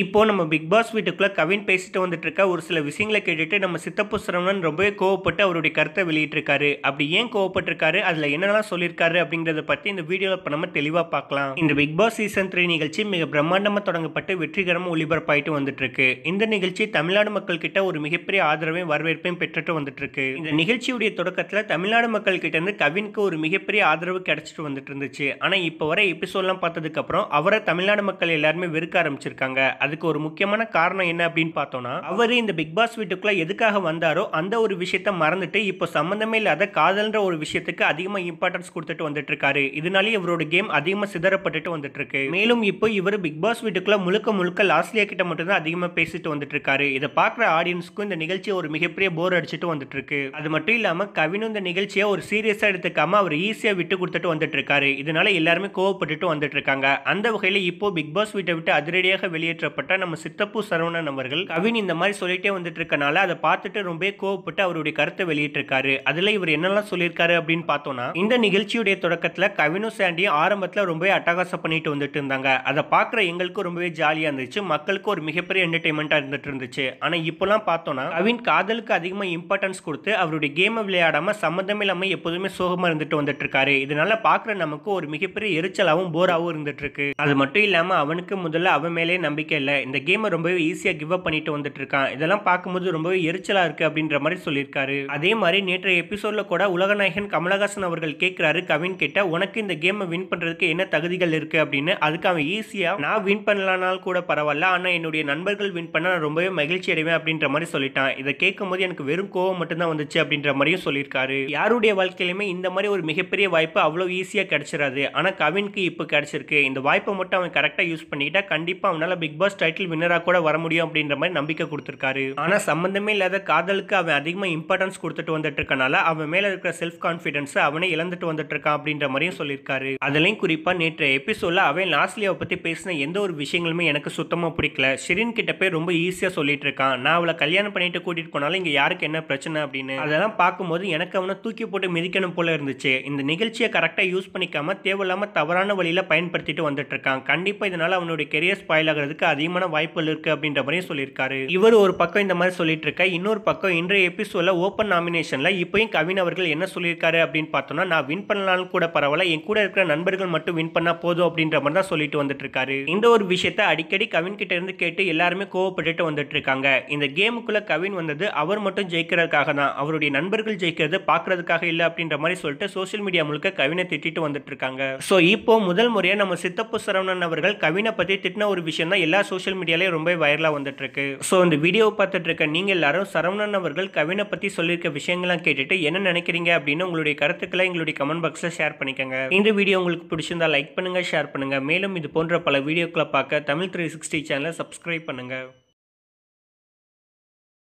இப்போ நம்ம big pass வீட்டுக்குள்ளே கவின் பேசிட்டு வந்துட்டுருக்க ஒரு சில விஷயங்களை கேட்டுட்டு நம்ம சித்தப்பு சரவணன் ரொம்பவே கோவப்பட்டு அவருடைய கருத்தை வெளியிட்டிருக்காரு அப்படி ஏன் கோவப்பட்டிருக்காரு அதில் என்னென்னலாம் சொல்லியிருக்காரு அப்படிங்கிறத பற்றி இந்த வீடியோவில் இப்போ நம்ம தெளிவாக பார்க்கலாம் இந்த பிக் பாஸ் சீசன் த்ரீ நிகழ்ச்சி மிக பிரம்மாண்டமாக தொடங்கப்பட்டு வெற்றிகரமாக ஒளிபரப்பாயிட்டு வந்துட்டுருக்கு இந்த நிகழ்ச்சி தமிழ்நாடு மக்கள் கிட்ட ஒரு மிகப்பெரிய ஆதரவையும் வரவேற்பையும் பெற்றுட்டு வந்துட்டுருக்கு இந்த நிகழ்ச்சியுடைய தொடக்கத்தில் தமிழ்நாடு மக்கள் கிட்ட இருந்து கவினுக்கு ஒரு மிகப்பெரிய ஆதரவு கிடைச்சிட்டு வந்துட்டு இருந்துச்சு ஆனால் இப்போ வர எபிசோட்லாம் பார்த்ததுக்கப்புறம் அவரை தமிழ்நாடு மக்கள் எல்லாருமே வெறுக்க ஆரம்பிச்சிருக்காங்க அதுக்கு ஒரு முக்கியமான காரணம் என்ன அப்படின்னு பார்த்தோம்னா அவர் இந்த பிக் பாஸ் வீட்டுக்குள்ள எதுக்காக வந்தாரோ அந்த ஒரு விஷயத்த மறந்துட்டு இப்போ சம்மந்தமே இல்லாத காதல்ன்ற ஒரு விஷயத்துக்கு அதிகமாக இம்பார்ட்டன்ஸ் கொடுத்துட்டு வந்துட்டு இருக்காரு இதனாலே இவரோட கேம் அதிகமாக சிதறப்பட்டுட்டு வந்துட்டு இருக்கு மேலும் இப்போ இவர் பிக் பாஸ் வீட்டுக்குள்ள முழுக்க முழுக்க லாஸ்லியா கிட்ட மட்டும் தான் அதிகமாக பேசிட்டு வந்துட்டு இருக்காரு இதை பார்க்குற ஆடியன்ஸ்க்கும் இந்த நிகழ்ச்சியை ஒரு மிகப்பெரிய போர் அடிச்சுட்டு வந்துட்டு இருக்கு அது மட்டும் இல்லாமல் கவினும் இந்த நிகழ்ச்சியை ஒரு சீரியஸாக எடுத்துக்காம அவர் ஈஸியாக விட்டு கொடுத்துட்டு வந்துட்டு இருக்காரு இதனால எல்லாருமே கோவப்பட்டுட்டு வந்துட்டு இருக்காங்க அந்த வகையில் இப்போ பிக் பாஸ் வீட்டை விட்டு அதிரடியாக வெளியேற்ற அவசரப்பட்ட நம்ம சித்தப்பு சரவணன் அவர்கள் கவின் இந்த மாதிரி சொல்லிட்டே வந்துட்டு இருக்கனால அதை பார்த்துட்டு ரொம்ப கோவப்பட்டு அவருடைய கருத்தை வெளியிட்டிருக்காரு அதுல இவர் என்னெல்லாம் சொல்லியிருக்காரு அப்படின்னு பார்த்தோம்னா இந்த நிகழ்ச்சியுடைய தொடக்கத்துல கவினும் சாண்டியும் ஆரம்பத்துல ரொம்ப அட்டகாசம் பண்ணிட்டு வந்துட்டு இருந்தாங்க அதை பார்க்குற எங்களுக்கும் ரொம்பவே ஜாலியா இருந்துச்சு மக்களுக்கு ஒரு மிகப்பெரிய என்டர்டைன்மெண்டா இருந்துட்டு இருந்துச்சு ஆனா இப்பெல்லாம் பார்த்தோம்னா கவின் காதலுக்கு அதிகமா இம்பார்ட்டன்ஸ் கொடுத்து அவருடைய கேமை விளையாடாம சம்மந்தம் இல்லாம எப்போதுமே சோகமா இருந்துட்டு வந்துட்டு இருக்காரு இதனால பாக்குற நமக்கு ஒரு மிகப்பெரிய எரிச்சலாகவும் போராகவும் இருந்துட்டு இருக்கு அது மட்டும் இல்லாம அவனுக்கு முதல்ல அவன் மேலே நம்பிக்கை இல்லை இந்த கேமை ரொம்பவே ஈஸியாக கிவ் அப் பண்ணிட்டு வந்துட்டு இருக்கான் இதெல்லாம் பார்க்கும்போது ரொம்பவே எரிச்சலாக இருக்குது அப்படின்ற மாதிரி சொல்லியிருக்காரு அதே மாதிரி நேற்றைய எபிசோடில் கூட உலகநாயகன் கமலஹாசன் அவர்கள் கேட்குறாரு கவின் கிட்ட உனக்கு இந்த கேமை வின் பண்ணுறதுக்கு என்ன தகுதிகள் இருக்குது அப்படின்னு அதுக்கு அவன் ஈஸியாக நான் வின் பண்ணலனால கூட பரவாயில்ல ஆனால் என்னுடைய நண்பர்கள் வின் பண்ணால் நான் ரொம்பவே மகிழ்ச்சி அடைவேன் அப்படின்ற மாதிரி சொல்லிட்டான் இதை கேட்கும் போது எனக்கு வெறும் கோவம் மட்டும்தான் வந்துச்சு அப்படின்ற மாதிரியும் சொல்லியிருக்காரு யாருடைய வாழ்க்கையிலுமே இந்த மாதிரி ஒரு மிகப்பெரிய வாய்ப்பு அவ்வளோ ஈஸியாக கிடைச்சிடாது ஆனால் கவின்க்கு இப்போ கிடைச்சிருக்கு இந்த வாய்ப்பை மட்டும் அவன் கரெக்டாக யூஸ் பண்ணிக்கிட்டா கண்டிப்பாக அவனால் பிக் பாஸ் பிக்பாஸ் டைட்டில் வின்னராக கூட வர முடியும் அப்படின்ற மாதிரி நம்பிக்கை கொடுத்துருக்காரு ஆனால் சம்மந்தமே இல்லாத காதலுக்கு அவன் அதிகமாக இம்பார்ட்டன்ஸ் கொடுத்துட்டு வந்துட்டு இருக்கனால அவன் மேலே இருக்கிற செல்ஃப் கான்ஃபிடென்ஸை அவனே இழந்துட்டு வந்துட்டு இருக்கான் அப்படின்ற மாதிரியும் சொல்லியிருக்காரு அதுலேயும் குறிப்பாக நேற்று எபிசோடில் அவன் லாஸ்ட்லியாவை பற்றி பேசின எந்த ஒரு விஷயங்களுமே எனக்கு சுத்தமாக பிடிக்கல ஷிரின் கிட்ட போய் ரொம்ப ஈஸியாக சொல்லிட்டு இருக்கான் நான் அவளை கல்யாணம் பண்ணிட்டு கூட்டிட்டு போனாலும் இங்கே யாருக்கு என்ன பிரச்சனை அப்படின்னு அதெல்லாம் பார்க்கும்போது எனக்கு அவனை தூக்கி போட்டு மிதிக்கணும் போல இருந்துச்சு இந்த நிகழ்ச்சியை கரெக்டாக யூஸ் பண்ணிக்காம தேவையில்லாமல் தவறான வழியில் பயன்படுத்திட்டு வந்துட்டு இருக்கான் கண்டிப்பாக இதனால் அவனுடைய கெரியர் ஸ்பாயில் ஆகிறதுக்கு அது அதிகமான வாய்ப்புகள் இருக்குது அப்படின்ற மாதிரியும் சொல்லியிருக்காரு இவர் ஒரு பக்கம் இந்த மாதிரி சொல்லிட்டு இருக்க இன்னொரு பக்கம் இன்றைய எபிசோட்ல ஓப்பன் நாமினேஷனில் இப்போயும் கவின் அவர்கள் என்ன சொல்லியிருக்காரு அப்படின்னு பார்த்தோம்னா நான் வின் பண்ணலாம் கூட பரவாயில்ல என் கூட இருக்கிற நண்பர்கள் மட்டும் வின் பண்ணா போதும் அப்படின்ற மாதிரி தான் சொல்லிட்டு வந்துட்டு இருக்காரு இந்த ஒரு விஷயத்தை அடிக்கடி கவின் கிட்ட இருந்து கேட்டு எல்லாருமே கோவப்பட்டு வந்துட்டு இருக்காங்க இந்த கேமுக்குள்ள கவின் வந்தது அவர் மட்டும் ஜெயிக்கிறதுக்காக தான் அவருடைய நண்பர்கள் ஜெயிக்கிறது பார்க்கறதுக்காக இல்லை அப்படின்ற மாதிரி சொல்லிட்டு சோசியல் மீடியா முழுக்க கவினை திட்டிட்டு வந்துட்டு இருக்காங்க ஸோ இப்போ முதல் முறையாக நம்ம சித்தப்பு சரவணன் அவர்கள் கவினை பத்தி திட்டின ஒரு விஷயம் தான் எல்லா சோஷியல் மீடியாலே ரொம்ப வைரலாக வந்துட்டுருக்கு ஸோ இந்த வீடியோவை பார்த்துட்ருக்க நீங்கள் எல்லாரும் சரவணன் அவர்கள் கவினை பற்றி சொல்லியிருக்க விஷயங்கள்லாம் கேட்டுட்டு என்ன நினைக்கிறீங்க அப்படின்னு உங்களுடைய கருத்துக்களை எங்களுடைய கமெண்ட் பாக்ஸில் ஷேர் பண்ணிக்கோங்க இந்த வீடியோ உங்களுக்கு பிடிச்சிருந்தா லைக் பண்ணுங்கள் ஷேர் பண்ணுங்கள் மேலும் இது போன்ற பல வீடியோக்களை பார்க்க தமிழ் த்ரீ சிக்ஸ்டி சேனலை சப்ஸ்கிரைப் பண்ணுங்கள்